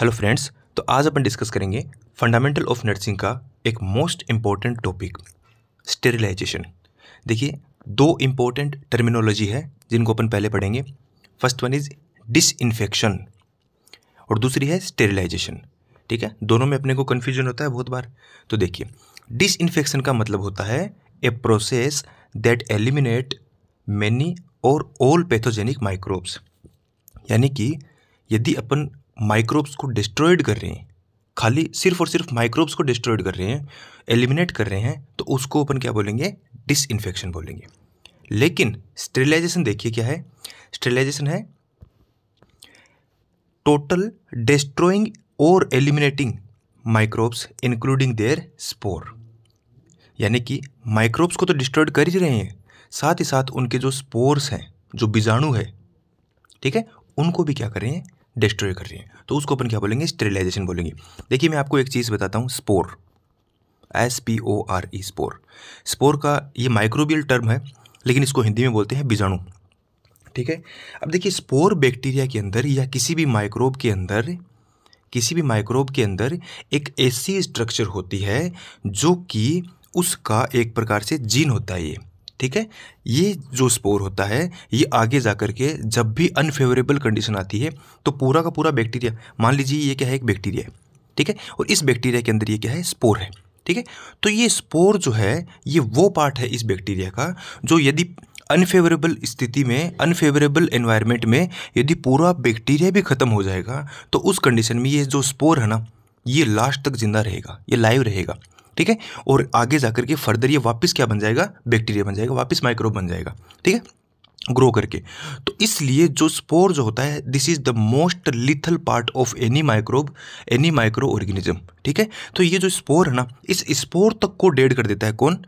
hello friends तो आज अपन डिस्कस करेंगे फंडामेंटल ऑफ नर्सिंग का एक मोस्ट इम्पॉर्टेंट टॉपिक स्टेरिलाइजेशन देखिए दो इम्पॉर्टेंट टर्मिनोलॉजी है जिनको अपन पहले पढ़ेंगे फर्स्ट वन इज़ इन्फेक्शन और दूसरी है स्टेरिलाइजेशन ठीक है दोनों में अपने को कन्फ्यूजन होता है बहुत बार तो देखिए डिसइनफेक्शन का मतलब होता है a process that eliminate many और ऑल पैथोजेनिक माइक्रोब्स यानी कि यदि अपन माइक्रोब्स को डिस्ट्रॉयड कर रहे हैं खाली सिर्फ और सिर्फ माइक्रोब्स को डिस्ट्रॉयड कर रहे हैं एलिमिनेट कर रहे हैं तो उसको अपन क्या बोलेंगे डिसइन्फेक्शन बोलेंगे लेकिन स्टेरिलाइजेशन देखिए क्या है स्टेरिलाइजेशन है टोटल डिस्ट्रॉइंग और eliminating microbes including their spore यानी कि माइक्रोब्स को तो डिस्ट्रॉयड कर ही रहे हैं साथ ही साथ उनके जो स्पोर्स हैं जो बीजाणु है ठीक है उनको भी क्या करें डिस्ट्रॉय कर रही है तो उसको अपन क्या बोलेंगे स्टेरिलाइजेशन बोलेंगे देखिए मैं आपको एक चीज़ बताता हूँ spore S P O R E spore spore का ये माइक्रोबियल टर्म है लेकिन इसको हिंदी में बोलते हैं बीजाणु ठीक है अब देखिए स्पोर बैक्टीरिया के अंदर या किसी भी माइक्रोब के अंदर किसी भी माइक्रोब के अंदर एक ऐसी स्ट्रक्चर होती है जो कि उसका एक प्रकार से जीन होता है ये ठीक है ये जो स्पोर होता है ये आगे जा कर के जब भी अनफेवरेबल कंडीशन आती है तो पूरा का पूरा बैक्टीरिया मान लीजिए ये क्या है एक बैक्टीरिया है ठीक है और इस बैक्टीरिया के अंदर ये क्या है स्पोर है ठीक है तो ये स्पोर जो है ये वो पार्ट है इस बैक्टीरिया का जो यदि अनफेवरेबल स्थिति में अनफेवरेबल एनवायरनमेंट में यदि पूरा बैक्टीरिया भी ख़त्म हो जाएगा तो उस कंडीशन में ये जो स्पोर है ना ये लास्ट तक जिंदा रहेगा ये लाइव रहेगा ठीक है और आगे जाकर के फर्दर ये वापस क्या बन जाएगा बैक्टीरिया बन जाएगा वापस माइक्रोब बन जाएगा ठीक है ग्रो करके तो इसलिए जो स्पोर जो होता है this is the most lethal part of any microbe any microorganism ठीक है तो ये जो स्पोर है ना इस स्पोर तक को डेड कर देता है कौन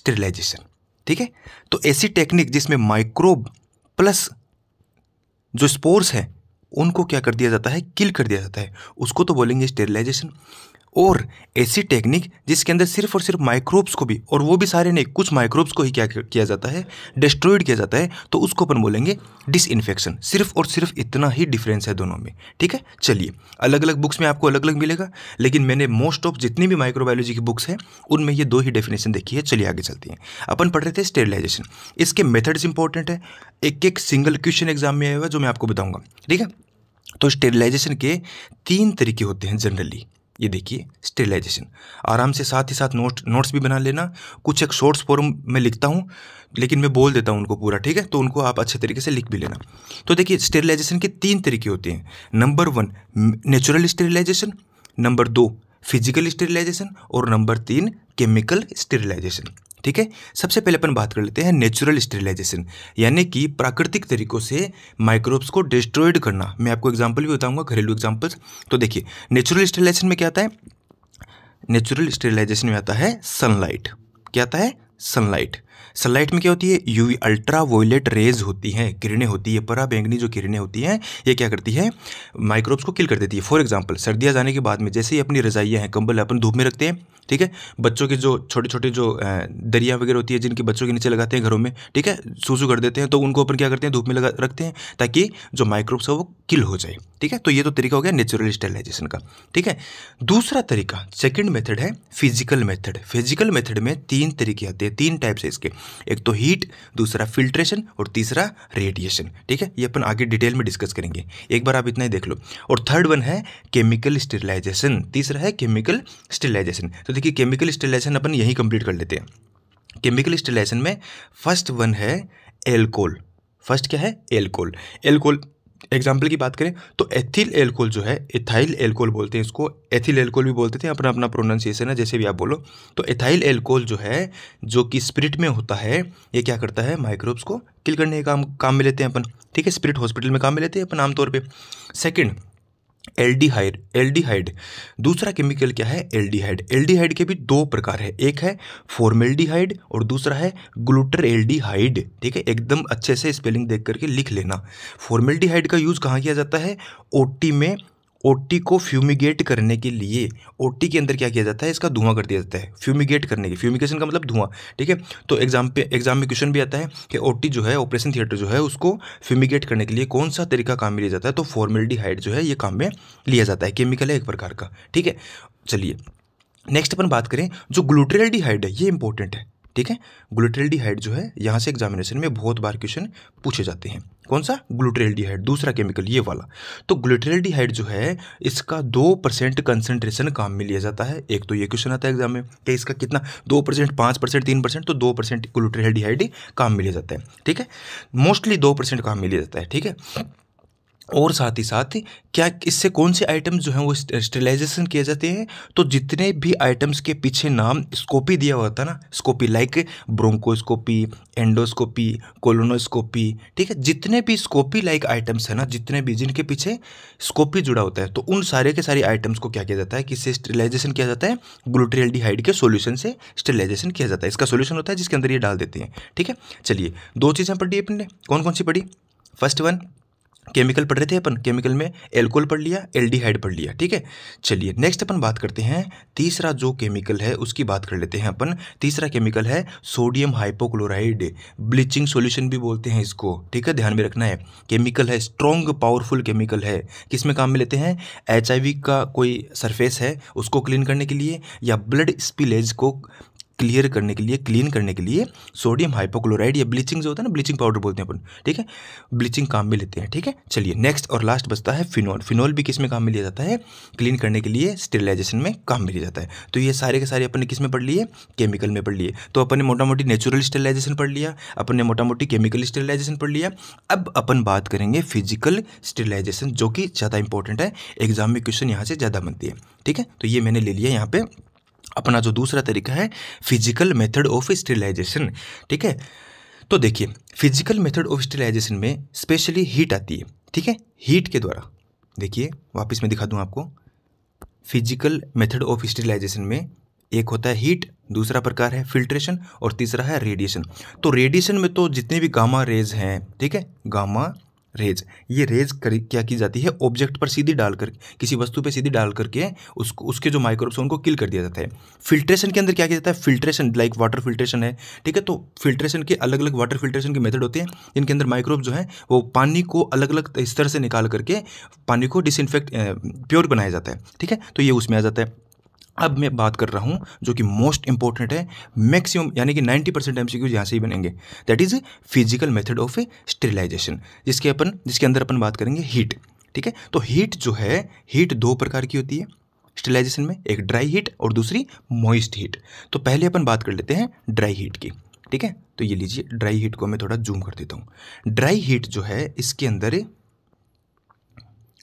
स्टेरिलाइजेशन ठीक है तो ऐसी टेक्निक जिसमें माइक्रोब प्लस जो स्पोर्स हैं उनको क्या कर दिया जाता है किल कर दिया जाता है उसको तो बोलेंगे स्टेरिलाइजेशन और ऐसी टेक्निक जिसके अंदर सिर्फ और सिर्फ माइक्रोब्स को भी और वो भी सारे नहीं कुछ माइक्रोब्स को ही क्या किया जाता है डिस्ट्रॉयड किया जाता है तो उसको अपन बोलेंगे डिसइन्फेक्शन सिर्फ और सिर्फ इतना ही डिफरेंस है दोनों में ठीक है चलिए अलग अलग बुक्स में आपको अलग अलग मिलेगा लेकिन मैंने मोस्ट ऑफ जितनी भी माइक्रोबायोलॉजी की बुक्स हैं उनमें ये दो ही डेफिनेशन देखी है चलिए आगे चलती हैं अपन पढ़ रहे थे स्टेरिलाइजेशन इसके मेथड्स इंपॉर्टेंट है एक एक सिंगल क्वेश्चन एग्जाम में आया हुआ जो मैं आपको बताऊंगा ठीक है तो स्टेरिलाइजेशन के तीन तरीके होते हैं जनरली ये देखिए स्टेलाइजेशन आराम से साथ ही साथ नोट नोट्स भी बना लेना कुछ एक शॉर्ट्स फॉर्म में लिखता हूँ लेकिन मैं बोल देता हूँ उनको पूरा ठीक है तो उनको आप अच्छे तरीके से लिख भी लेना तो देखिए स्टेरिलाइजेशन के तीन तरीके होते हैं number one natural sterilization number दो फिजिकल स्टेरिलाइजेशन और नंबर तीन केमिकल स्टेरिलाइजेशन ठीक है सबसे पहले अपन बात कर लेते हैं नेचुरल स्टेरिलाइजेशन यानी कि प्राकृतिक तरीकों से माइक्रोब्स को डिस्ट्रॉयड करना मैं आपको एग्जाम्पल भी बताऊंगा घरेलू एग्जाम्पल्स तो देखिए नेचुरल स्टेरिलाइजेशन में क्या आता है नेचुरल स्टेरिलाइजेशन में आता है सनलाइट क्या आता है सनलाइट सनलाइट में क्या होती है यू अल्ट्रा वोयलेट रेज होती हैं किरणें होती है परा बैंगनी जो किरणें होती हैं ये क्या करती है माइक्रोब्स को किल कर देती है फॉर एग्जाम्पल सर्दियाँ जाने के बाद में जैसे ही अपनी रजाइयाँ हैं कंबल अपन धूप में रखते हैं ठीक है बच्चों के जो छोटे छोटे जो दरिया वगैरह होती है जिनके बच्चों के नीचे लगाते हैं घरों में ठीक है सूसू कर देते हैं तो उनको अपन क्या करते हैं धूप में लगा रखते हैं ताकि जो माइक्रोब्स है वो किल हो जाए ठीक है तो ये तो तरीका हो गया नेचुरल स्टेलाइजेशन का ठीक है दूसरा तरीका सेकेंड मेथड है फिजिकल मेथड फिजिकल मेथड में तीन तरीके आते हैं तीन टाइप्स है इसके के एक तो हीट दूसरा फिल्ट्रेशन और तीसरा रेडिएशन ठीक है ये अपन आगे डिटेल में डिस्कस करेंगे एक बार आप इतना ही देख लो और थर्ड वन है केमिकल स्टेलाइजेशन तीसरा है केमिकल स्टेलाइजेशन तो देखिए केमिकल स्टेलाइजेशन अपन यहीं कंप्लीट कर लेते हैं केमिकल स्टेलाइजेशन में फर्स्ट वन है एल्कोल फर्स्ट क्या है एल्कोल एल्कोल एग्जाम्पल की बात करें तो एथिल एल्कोल जो है एथाइल एल्कोल बोलते हैं इसको एथिल एल्कोल भी बोलते थे अपना अपना प्रोनाउंसिएशन है जैसे भी आप बोलो तो एथाइल एल्कोल जो है जो कि स्प्रिट में होता है ये क्या करता है माइक्रोब्स को किल करने के काम काम में लेते हैं अपन ठीक है स्प्रिट हॉस्पिटल में काम में लेते हैं अपन आमतौर पर सेकेंड एल्डिहाइड एल्डिहाइड दूसरा केमिकल क्या है एल्डिहाइड एल्डिहाइड के भी दो प्रकार है एक है फॉर्मेल्डिहाइड और दूसरा है ग्लूटर एल्डिहाइड ठीक है एकदम अच्छे से स्पेलिंग देख करके लिख लेना फॉर्मेल्डिहाइड का यूज़ कहाँ किया जाता है ओटी में ओटी को फ्यूमिगेट करने के लिए ओटी के अंदर क्या किया जाता है इसका धुआं कर दिया जाता है फ्यूमिगेट करने के फ्यूमिगेशन का मतलब धुआं ठीक है तो एग्जाम पे एग्जाम में क्वेश्चन भी आता है कि ओटी जो है ऑपरेशन थिएटर जो है उसको फ्यूमिगेट करने के लिए कौन सा तरीका काम में लिया जाता है तो फॉर्मेलिटी जो है ये काम में लिया जाता है केमिकल है एक प्रकार का ठीक है चलिए नेक्स्ट अपन बात करें जो ग्लूटेरल है ये इंपॉर्टेंट है ठीक है ग्लूटेल्डिहाइड जो है यहाँ से एग्जामिनेशन में बहुत बार क्वेश्चन पूछे जाते हैं कौन सा ग्लूटेल्डिहाइड दूसरा केमिकल ये वाला तो ग्लूटेल्डिहाइड जो है इसका दो परसेंट कंसेंट्रेशन काम में लिया जाता है एक तो ये क्वेश्चन आता है एग्जाम में कि इसका कितना दो परसेंट पाँच परसेंट तीन परसेंट तो दो परसेंट ही काम में लिया जाता है ठीक है मोस्टली दो परसेंट काम में लिया जाता है ठीक है और साथ ही साथ क्या इससे कौन से आइटम्स जो हैं वो स्टेलाइजेशन किए जाते हैं तो जितने भी आइटम्स के पीछे नाम स्कोपी दिया हुआ था ना scopy like bronchoscopy endoscopy colonoscopy ठीक है जितने भी स्कोपी लाइक आइटम्स हैं ना जितने भी जिनके पीछे स्कोपी जुड़ा होता है तो उन सारे के सारे आइटम्स को क्या किया जाता है किससे स्टेलाइजेशन किया जाता है डिहाइड के सोल्यूशन से स्टेलाइजेशन किया जाता है इसका सोल्यूशन होता है जिसके अंदर ये डाल देते हैं ठीक है चलिए दो चीज़ें पढ़ी अपने कौन कौन सी पढ़ी फर्स्ट वन केमिकल पढ़ रहे थे अपन केमिकल में एल्कोल पढ़ लिया एल्डिहाइड पढ़ लिया ठीक है चलिए नेक्स्ट अपन बात करते हैं तीसरा जो केमिकल है उसकी बात कर लेते हैं अपन तीसरा केमिकल है सोडियम हाइपोक्लोराइड ब्लीचिंग सॉल्यूशन भी बोलते हैं इसको ठीक है ध्यान में रखना है केमिकल है स्ट्रॉन्ग पावरफुल केमिकल है किस में काम में लेते हैं एच का कोई सरफेस है उसको क्लीन करने के लिए या ब्लड स्पिलेज को क्लियर करने के लिए क्लीन करने के लिए सोडियम हाइपोक्लोराइड या ब्लीचिंग जो होता है ना ब्लीचिंग पाउडर बोलते हैं अपन ठीक है ब्लीचिंग काम में लेते हैं ठीक है चलिए नेक्स्ट और लास्ट बचता है फिनोल फिनॉल भी किस में काम में लिया जाता है क्लीन करने के लिए स्टेरिलाइजेशन में काम में लिया जाता है तो ये सारे के सारे अपन ने किस में पढ़ लिए केमिकल में पढ़ लिए तो अपन ने मोटा मोटी नेचुरल स्टेरिलाइजेशन पढ़ लिया अपन ने मोटा मोटी केमिकल स्टेरिलाइजेशन पढ़ लिया अब अपन बात करेंगे फिजिकल स्टेरिलाइजेशन जो कि ज़्यादा इंपॉर्टेंट है एग्जाम में क्वेश्चन यहाँ से ज़्यादा बनती है ठीक है तो ये मैंने ले लिया यहाँ पर अपना जो दूसरा तरीका है फिजिकल मेथड ऑफ स्टेलाइजेशन ठीक है तो देखिए फिजिकल मेथड ऑफ स्टेलाइजेशन में स्पेशली हीट आती है ठीक है हीट के द्वारा देखिए वापस मैं दिखा दूँ आपको फिजिकल मेथड ऑफ स्टेलाइजेशन में एक होता है हीट दूसरा प्रकार है फिल्ट्रेशन और तीसरा है रेडिएशन तो रेडिएशन में तो जितने भी गामा रेज हैं ठीक है गामा रेज ये रेज कर, क्या की जाती है ऑब्जेक्ट पर सीधी डाल किसी वस्तु पर सीधी डाल करके उसको उसके जो माइक्रोब्स उनको किल कर दिया जाता है फिल्ट्रेशन के अंदर क्या किया जाता है फिल्ट्रेशन लाइक वाटर फिल्ट्रेशन है ठीक है तो फिल्ट्रेशन के अलग अलग वाटर फिल्ट्रेशन के मेथड होते हैं जिनके अंदर माइक्रोब जो है वो पानी को अलग अलग स्तर से निकाल करके पानी को डिसइनफेक्ट प्योर बनाया जाता है ठीक है तो ये उसमें आ जाता है अब मैं बात कर रहा हूँ जो कि मोस्ट इंपॉर्टेंट है मैक्सिमम यानी कि 90 परसेंट एम यहाँ से ही बनेंगे that is physical method of a sterilization जिसके अपन जिसके अंदर अपन बात करेंगे हीट ठीक है तो हीट जो है हीट दो प्रकार की होती है स्टेलाइजेशन में एक ड्राई हीट और दूसरी मॉइस्ट हीट तो पहले अपन बात कर लेते हैं ड्राई हीट की ठीक है तो ये लीजिए ड्राई हीट को मैं थोड़ा जूम कर देता हूँ ड्राई हीट जो है इसके अंदर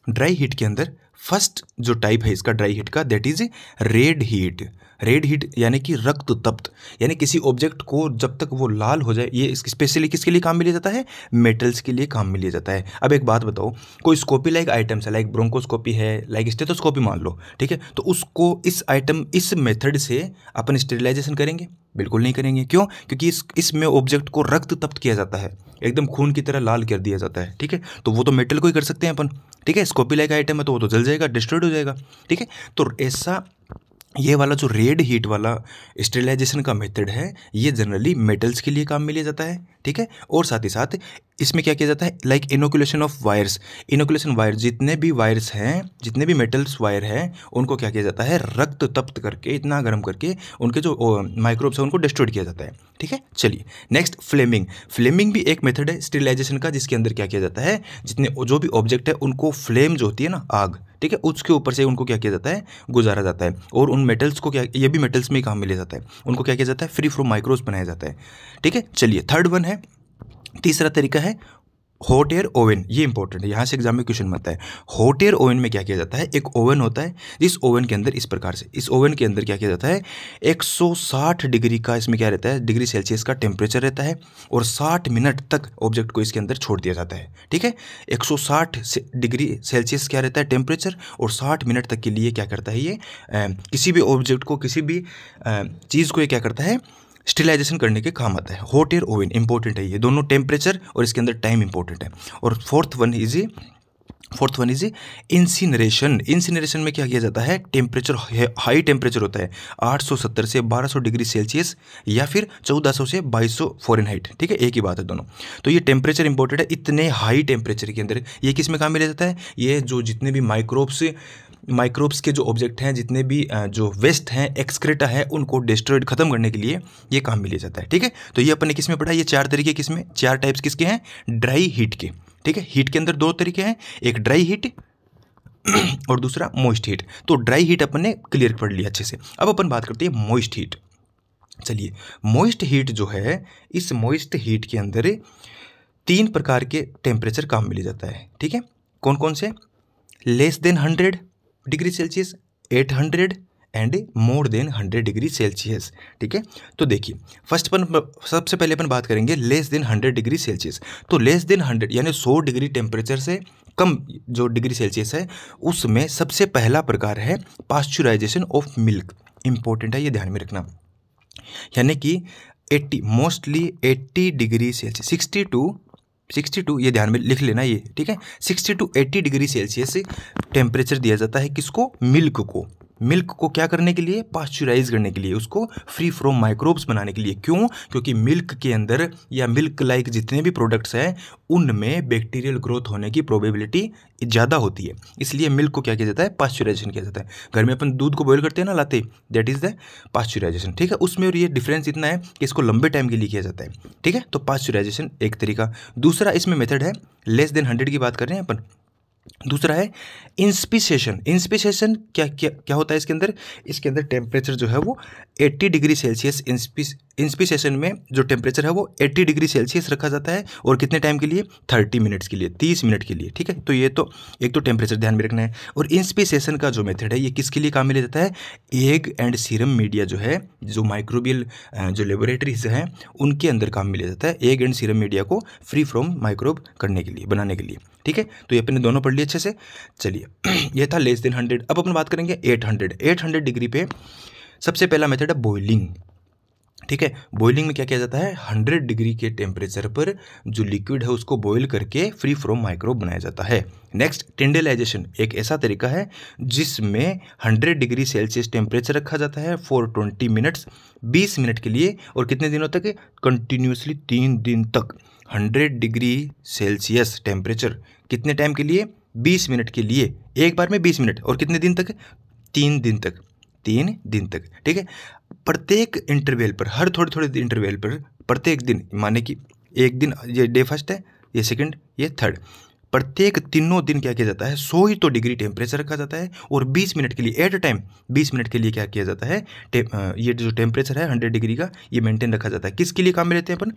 ड्राई हीट के अंदर फर्स्ट जो टाइप है इसका ड्राई हीट का that is red heat red heat यानी कि रक्त तप्त यानी किसी ऑब्जेक्ट को जब तक वो लाल हो जाए ये स्पेशली किसके लिए काम में लिया जाता है मेटल्स के लिए काम में लिया जाता है अब एक बात बताओ कोई स्कोपी लाइक आइटम्स है लाइक ब्रोंकोस्कोपी है लाइक स्टेथोस्कोपी मान लो ठीक है तो उसको इस आइटम इस मेथड से अपन स्टेरिलाइजेशन करेंगे बिल्कुल नहीं करेंगे क्यों क्योंकि इस इसमें ऑब्जेक्ट को रक्त तप्त किया जाता है एकदम खून की तरह लाल कर दिया जाता है ठीक है तो वो तो मेटल को ही कर सकते हैं अपन ठीक है स्कोपी लाइक आइटम है तो वो तो जल जाएगा डिस्ट्रॉयड हो जाएगा ठीक है तो ऐसा ये वाला जो रेड हीट वाला स्टेलाइजेशन का मेथड है ये जनरली मेटल्स के लिए काम में लिया जाता है ठीक है और साथ ही साथ इसमें क्या किया जाता है like inoculation of wires inoculation wire जितने भी वायर्स हैं जितने भी मेटल्स वायर हैं उनको क्या किया जाता है रक्त तप्त करके इतना गर्म करके उनके जो माइक्रोब्स हैं उनको डिस्ट्रॉयड किया जाता है ठीक है चलिए नेक्स्ट फ्लेमिंग फ्लेमिंग भी एक मेथड है स्टिलाइजेशन का जिसके अंदर क्या किया जाता है जितने जो भी ऑब्जेक्ट है उनको फ्लेम जो होती है ना आग ठीक है उसके ऊपर से उनको क्या किया जाता है गुजारा जाता है और उन मेटल्स को क्या ये भी मेटल्स में ही काम में लिया जाता है उनको क्या किया जाता है फ्री फ्रॉम माइक्रोब्स बनाया जाता है ठीक है चलिए थर्ड वन है तीसरा तरीका है हॉट एयर ओवन ये इंपॉर्टेंट है यहाँ से एग्जाम में क्वेश्चन बनता है हॉट एयर ओवन में क्या किया जाता है एक ओवन होता है जिस ओवन के अंदर इस प्रकार से इस ओवन के अंदर क्या किया जाता है 160 डिग्री का इसमें क्या रहता है डिग्री सेल्सियस का टेम्परेचर रहता है और 60 मिनट तक ऑब्जेक्ट को इसके अंदर छोड़ दिया जाता है ठीक है एक डिग्री सेल्सियस क्या रहता है टेम्परेचर और साठ मिनट तक के लिए क्या करता है ये किसी भी ऑब्जेक्ट को किसी भी चीज़ को ये क्या करता है स्टिलाइजेशन करने के काम आता है हॉट एयर ओवन इंपॉर्टेंट है ये दोनों टेम्परेचर और इसके अंदर टाइम इंपॉर्टेंट है और fourth one is uh fourth one is incineration incineration में क्या किया जाता है टेम्परेचर हाई टेम्परेचर होता है 870 से 1200 डिग्री सेल्सियस या फिर 1400 से 2200 फॉरन हाइट ठीक है एक ही बात है दोनों तो ये टेम्परेचर इंपॉर्टेंट है इतने हाई टेम्परेचर के अंदर ये किस में काम में लिया जाता है ये जो जितने भी माइक्रोब्स माइक्रोब्स के जो ऑब्जेक्ट हैं जितने भी जो वेस्ट हैं एक्सक्रेटा है उनको डिस्ट्रॉयड खत्म करने के लिए ये काम में लिया जाता है ठीक है तो ये अपने किस में पढ़ा ये चार तरीके किस में चार टाइप्स किसके हैं ड्राई हीट के ठीक है हीट के अंदर दो तरीके हैं एक ड्राई हीट और दूसरा मोइस्ट हीट तो ड्राई हीट अपन ने क्लियर पढ़ लिया अच्छे से अब अपन बात करते हैं मोइस्ट हीट चलिए मोइस्ट हीट जो है इस मोइस्ट हीट के अंदर तीन प्रकार के टेम्परेचर काम में लिया जाता है ठीक है कौन कौन से less than hundred degree Celsius at hundred and more than hundred degree Celsius ठीक है तो देखिए फर्स्ट अपन सबसे पहले अपन बात करेंगे less than hundred degree Celsius तो लेस देन हंड्रेड यानी सौ डिग्री टेम्परेचर से कम जो डिग्री सेल्सियस है उसमें सबसे पहला प्रकार है पास्चुराइजेशन ऑफ मिल्क इंपॉर्टेंट है ये ध्यान में रखना यानी कि 80 mostly 80 degree Celsius 60 to sixty to ये ध्यान में लिख लेना ये ठीक है sixty to eighty degree Celsius temperature दिया जाता है किसको मिल्क को मिल्क को क्या करने के लिए पास्चुराइज करने के लिए उसको फ्री फ्रॉम माइक्रोब्स बनाने के लिए क्यों क्योंकि मिल्क के अंदर या मिल्क लाइक जितने भी प्रोडक्ट्स हैं उनमें बैक्टीरियल ग्रोथ होने की प्रोबेबिलिटी ज़्यादा होती है इसलिए मिल्क को क्या किया जाता है पास्चुराइजेशन किया जाता है घर में अपन दूध को बॉयल करते हैं ना लाते दैट इज़ द पास्चुराइजेशन ठीक है उसमें और ये डिफरेंस इतना है कि इसको लंबे टाइम के लिए किया जाता है ठीक है तो पास्चुराइजेशन एक तरीका दूसरा इसमें मेथड है लेस देन हंड्रेड की बात कर रहे हैं अपन दूसरा है इंस्पिसेशन इंस्पिसेशन क्या क्या क्या होता है इसके अंदर इसके अंदर टेम्परेचर जो है वो 80 डिग्री सेल्सियस इंस्पिस इंस्पिसेशन में जो टेम्परेचर है वो 80 डिग्री सेल्सियस रखा जाता है और कितने टाइम के लिए 30 मिनट्स के लिए 30 मिनट के लिए ठीक है तो ये तो एक तो टेम्परेचर ध्यान में रखना है और इंस्पिसेशन का जो मेथड है ये किसके लिए काम में लिया जाता है एग एंड सीरम मीडिया जो है जो माइक्रोबियल जो लेबोरेटरीज हैं उनके अंदर काम में लिया जाता है एग एंड सीरम मीडिया को फ्री फ्रॉम माइक्रोब करने के लिए बनाने के लिए ठीक है तो ये अपने दोनों पढ़ लिए अच्छे से चलिए ये था लेस देन हंड्रेड अब अपन बात करेंगे at hundred at hundred degree पे सबसे पहला मेथड है बॉइलिंग ठीक है बॉइलिंग में क्या किया जाता है 100 डिग्री के टेम्परेचर पर जो लिक्विड है उसको बॉइल करके फ्री फ्रॉम माइक्रोब बनाया जाता है नेक्स्ट टेंडेलाइजेशन एक ऐसा तरीका है जिसमें 100 डिग्री सेल्सियस टेम्परेचर रखा जाता है फॉर 20 मिनट्स 20 मिनट के लिए और कितने दिनों तक कंटिन्यूसली तीन दिन तक हंड्रेड डिग्री सेल्सियस टेम्परेचर कितने टाइम के लिए बीस मिनट के लिए एक बार में बीस मिनट और कितने दिन तक तीन दिन तक तीन दिन तक ठीक है प्रत्येक इंटरवेल पर हर थोड़े थोड़े इंटरवेल पर प्रत्येक दिन माने कि एक दिन ये डे फर्स्ट है ये सेकंड ये थर्ड प्रत्येक तीनों दिन क्या किया जाता है सौ ही तो डिग्री टेम्परेचर रखा जाता है और 20 मिनट के लिए एट अ टाइम 20 मिनट के लिए क्या किया जाता है ये जो टेम्परेचर है 100 डिग्री का ये मेंटेन रखा जाता है किसके लिए काम में लेते हैं अपन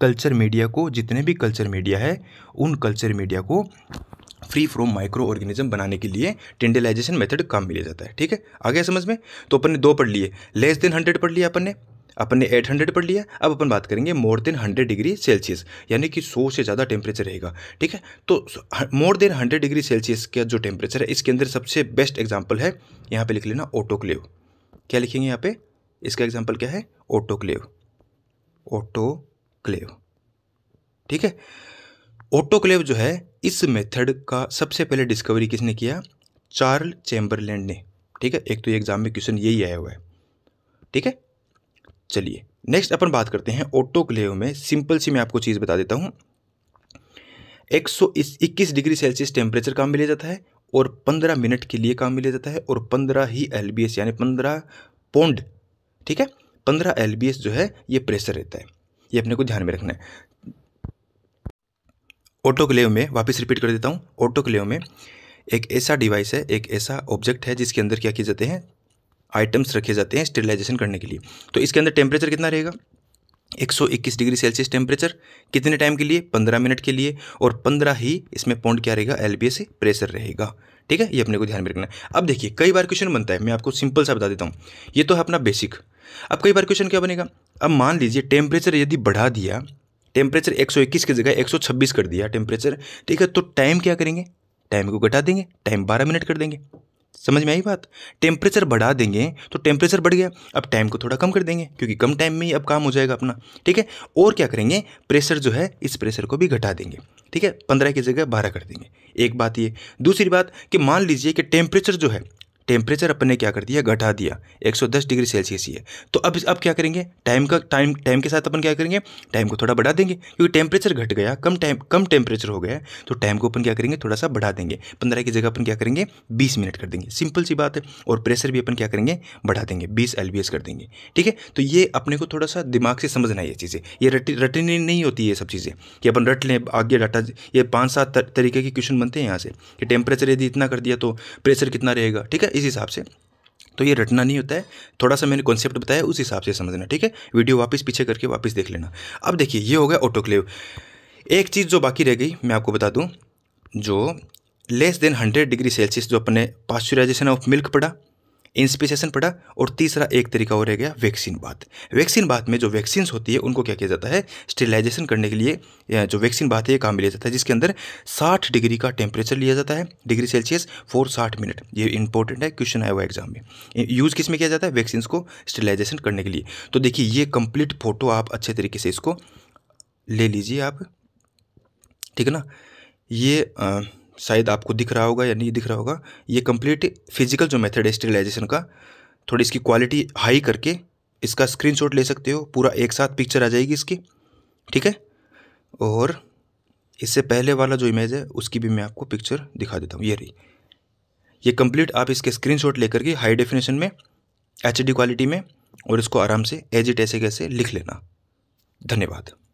कल्चर मीडिया को जितने भी कल्चर मीडिया है उन कल्चर मीडिया को फ्री फ्रॉम माइक्रो ऑर्गेनिज्म बनाने के लिए टेंडलाइजेशन मेथड काम में लिया जाता है ठीक है आ गया समझ में तो अपन ने दो पढ़ लिए लेस देन हंड्रेड पढ़ लिया अपन ने अपन ने 800 पढ़ लिया अब अपन बात करेंगे मोर देन 100 डिग्री सेल्सियस यानी कि 100 से ज़्यादा टेम्परेचर रहेगा ठीक है तो मोर देन 100 डिग्री सेल्सियस का जो टेम्परेचर है इसके अंदर सबसे बेस्ट एग्जाम्पल है यहाँ पे लिख लेना ऑटोक्लेव क्या लिखेंगे यहाँ पे इसका एग्जाम्पल क्या है ऑटोक्लेव ऑटोक्लेव ठीक है ऑटोक्लेव जो है इस मेथड का सबसे पहले डिस्कवरी किसने किया चार्ल चैम्बरलैंड ने ठीक है एक तो एग्ज़ाम में क्वेश्चन यही आया हुआ है ठीक है चलिए नेक्स्ट अपन बात करते हैं ऑटोक्लेव में सिंपल सी मैं आपको चीज़ बता देता हूँ एक सौ इक्कीस डिग्री सेल्सियस टेम्परेचर काम में लिया जाता है और पंद्रह मिनट के लिए काम में लिया जाता है और पंद्रह ही एल यानी पंद्रह पौंड ठीक है पंद्रह एल जो है ये प्रेशर रहता है ये अपने को ध्यान में रखना है ऑटोक्लेव में वापस रिपीट कर देता हूँ ऑटोक्लेव में एक ऐसा डिवाइस है एक ऐसा ऑब्जेक्ट है जिसके अंदर क्या किए जाते हैं आइटम्स रखे जाते हैं स्टेरिलाइजेशन करने के लिए तो इसके अंदर टेम्परेचर कितना रहेगा 121 डिग्री सेल्सियस टेम्परेचर कितने टाइम के लिए 15 मिनट के लिए और 15 ही इसमें पॉइंट क्या रहेगा एल से प्रेशर रहेगा ठीक है ये अपने को ध्यान में रखना है अब देखिए कई बार क्वेश्चन बनता है मैं आपको सिंपल सा बता देता हूँ ये तो है अपना बेसिक अब कई बार क्वेश्चन क्या बनेगा अब मान लीजिए टेम्परेचर यदि बढ़ा दिया टेम्परेचर 121 की जगह 126 कर दिया टेम्परेचर ठीक है तो टाइम क्या करेंगे टाइम को घटा देंगे टाइम 12 मिनट कर देंगे समझ में आई बात टेम्परेचर बढ़ा देंगे तो टेम्परेचर बढ़ गया अब टाइम को थोड़ा कम कर देंगे क्योंकि कम टाइम में ही अब काम हो जाएगा अपना ठीक है और क्या करेंगे प्रेशर जो है इस प्रेशर को भी घटा देंगे ठीक है पंद्रह की जगह बारह कर देंगे एक बात ये दूसरी बात कि मान लीजिए कि टेम्परेचर जो है टेम्परेचर अपन ने क्या कर दिया घटा दिया 110 डिग्री सेल्सियस ही है तो अब अब क्या करेंगे टाइम का टाइम टाइम के साथ अपन क्या करेंगे टाइम को थोड़ा बढ़ा देंगे क्योंकि टेम्परेचर घट गया कम टाइम कम टेम्परेचर हो गया तो टाइम को अपन क्या करेंगे थोड़ा सा बढ़ा देंगे पंद्रह की जगह अपन क्या करेंगे बीस मिनट कर देंगे सिंपल सी बात है और प्रेशर भी अपन क्या करेंगे बढ़ा देंगे बीस एल कर देंगे ठीक है तो ये अपने को थोड़ा सा दिमाग से समझना है ये चीज़ें ये रट रटनी नहीं होती ये सब चीज़ें कि अपन रट लें आगे डाटा ये पाँच सात तरीके के क्वेश्चन बनते हैं यहाँ से कि टेम्परेचर यदि इतना कर दिया तो प्रेशर कितना रहेगा ठीक है इस हिसाब से तो ये रटना नहीं होता है थोड़ा सा मैंने कॉन्सेप्ट बताया उस हिसाब से समझना ठीक है वीडियो वापस पीछे करके वापस देख लेना अब देखिए ये हो गया ऑटोक्लेव एक चीज़ जो बाकी रह गई मैं आपको बता दूँ जो less than hundred degree Celsius जो अपने पास्चुराइजेशन ऑफ मिल्क पड़ा इंस्पिसेशन पड़ा और तीसरा एक तरीका और रह गया वैक्सीन बात वैक्सीन बात में जो वैक्सीन होती है उनको क्या किया जाता है स्टेलाइजेशन करने के लिए जो वैक्सीन बात है ये काम लिया जाता है जिसके अंदर साठ डिग्री का टेम्परेचर लिया जाता है डिग्री सेल्सियस फॉर साठ मिनट ये इंपॉर्टेंट है क्वेश्चन आया हुआ एग्जाम में यूज़ किस में किया जाता है वैक्सीन को स्टेलाइजेशन करने के लिए तो देखिए ये कंप्लीट फोटो आप अच्छे तरीके से इसको ले लीजिए आप ठीक है ना ये शायद आपको दिख रहा होगा या नहीं दिख रहा होगा ये कम्प्लीट फिजिकल जो मेथड है स्टेलाइजेशन का थोड़ी इसकी क्वालिटी हाई करके इसका स्क्रीनशॉट ले सकते हो पूरा एक साथ पिक्चर आ जाएगी इसकी ठीक है और इससे पहले वाला जो इमेज है उसकी भी मैं आपको पिक्चर दिखा देता हूँ ये रही ये कंप्लीट आप इसके स्क्रीनशॉट लेकर के हाई डेफिनेशन में एच क्वालिटी में और इसको आराम से एज इट ऐसे कैसे लिख लेना धन्यवाद